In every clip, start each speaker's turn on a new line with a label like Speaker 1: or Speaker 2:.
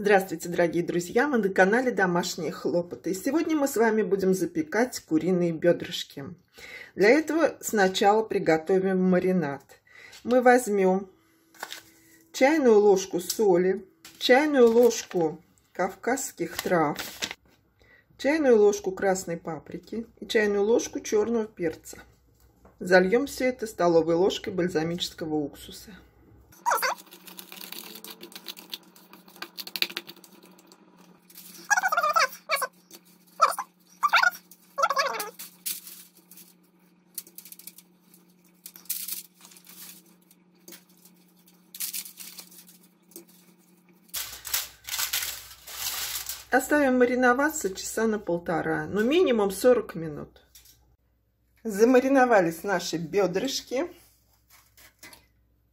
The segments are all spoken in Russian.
Speaker 1: Здравствуйте, дорогие друзья! Мы на канале «Домашние хлопоты». И сегодня мы с вами будем запекать куриные бедрышки. Для этого сначала приготовим маринад. Мы возьмем чайную ложку соли, чайную ложку кавказских трав, чайную ложку красной паприки и чайную ложку черного перца. Зальем все это столовой ложкой бальзамического уксуса. Оставим мариноваться часа на полтора, но ну, минимум 40 минут. Замариновались наши бедрышки.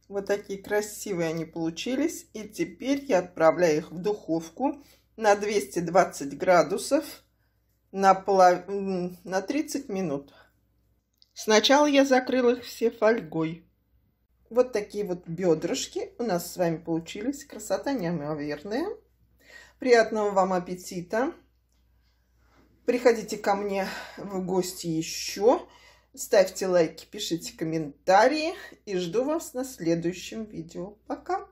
Speaker 1: Вот такие красивые они получились. И теперь я отправляю их в духовку на 220 градусов на, полов... на 30 минут. Сначала я закрыла их все фольгой. Вот такие вот бедрышки у нас с вами получились. Красота неимоверная. Приятного вам аппетита. Приходите ко мне в гости еще. Ставьте лайки, пишите комментарии. И жду вас на следующем видео. Пока!